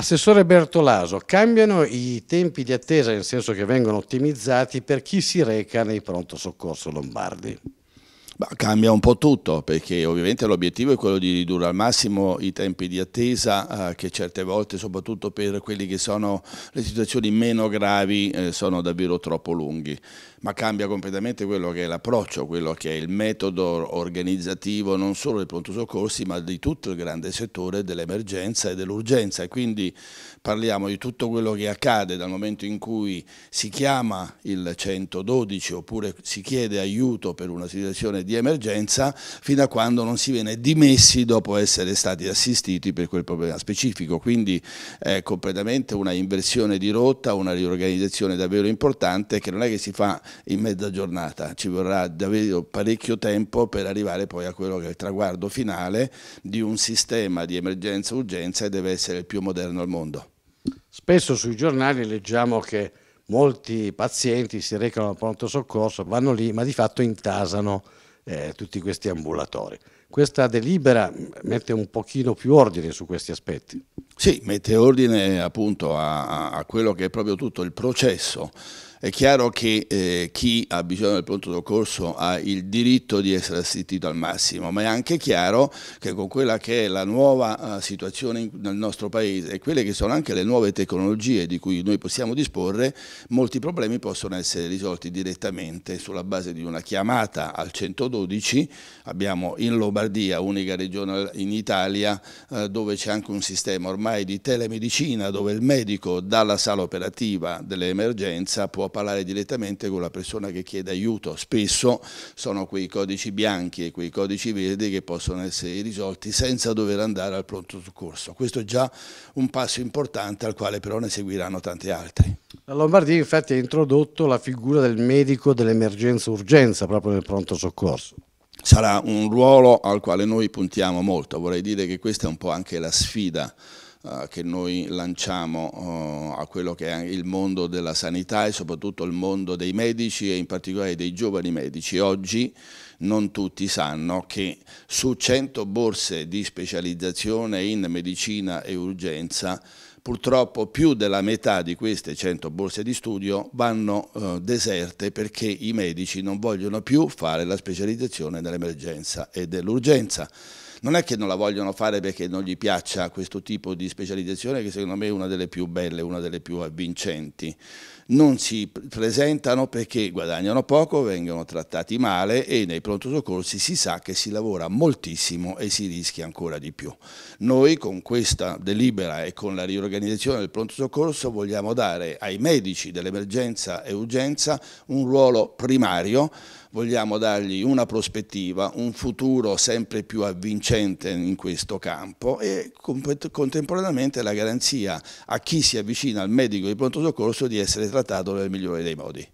Assessore Bertolaso, cambiano i tempi di attesa, nel senso che vengono ottimizzati per chi si reca nei pronto soccorso lombardi. Ma cambia un po' tutto perché ovviamente l'obiettivo è quello di ridurre al massimo i tempi di attesa eh, che certe volte soprattutto per quelle che sono le situazioni meno gravi eh, sono davvero troppo lunghi ma cambia completamente quello che è l'approccio, quello che è il metodo organizzativo non solo del pronto soccorsi ma di tutto il grande settore dell'emergenza e dell'urgenza e quindi parliamo di tutto quello che accade dal momento in cui si chiama il 112 oppure si chiede aiuto per una situazione di di emergenza fino a quando non si viene dimessi dopo essere stati assistiti per quel problema specifico. Quindi è completamente una inversione di rotta, una riorganizzazione davvero importante che non è che si fa in mezza giornata, ci vorrà davvero parecchio tempo per arrivare poi a quello che è il traguardo finale di un sistema di emergenza-urgenza e deve essere il più moderno al mondo. Spesso sui giornali leggiamo che molti pazienti si recano al pronto soccorso, vanno lì, ma di fatto intasano eh, tutti questi ambulatori. Questa delibera mette un pochino più ordine su questi aspetti. Sì, mette ordine appunto a, a quello che è proprio tutto il processo è chiaro che eh, chi ha bisogno del pronto soccorso ha il diritto di essere assistito al massimo, ma è anche chiaro che con quella che è la nuova uh, situazione in, nel nostro paese e quelle che sono anche le nuove tecnologie di cui noi possiamo disporre, molti problemi possono essere risolti direttamente sulla base di una chiamata al 112. Abbiamo in Lombardia, unica regione in Italia, uh, dove c'è anche un sistema ormai di telemedicina dove il medico dalla sala operativa dell'emergenza può parlare direttamente con la persona che chiede aiuto. Spesso sono quei codici bianchi e quei codici verdi che possono essere risolti senza dover andare al pronto soccorso. Questo è già un passo importante al quale però ne seguiranno tanti altri. La Lombardia infatti ha introdotto la figura del medico dell'emergenza-urgenza proprio nel pronto soccorso sarà un ruolo al quale noi puntiamo molto. Vorrei dire che questa è un po' anche la sfida eh, che noi lanciamo eh, a quello che è il mondo della sanità e soprattutto il mondo dei medici e in particolare dei giovani medici. Oggi non tutti sanno che su 100 borse di specializzazione in medicina e urgenza Purtroppo più della metà di queste 100 borse di studio vanno eh, deserte perché i medici non vogliono più fare la specializzazione dell'emergenza e dell'urgenza. Non è che non la vogliono fare perché non gli piaccia questo tipo di specializzazione che secondo me è una delle più belle, una delle più avvincenti. Non si presentano perché guadagnano poco, vengono trattati male e nei pronto soccorsi si sa che si lavora moltissimo e si rischia ancora di più. Noi con questa delibera e con la riorganizzazione organizzazione del pronto soccorso vogliamo dare ai medici dell'emergenza e urgenza un ruolo primario, vogliamo dargli una prospettiva, un futuro sempre più avvincente in questo campo e contemporaneamente la garanzia a chi si avvicina al medico di pronto soccorso di essere trattato nel migliore dei modi.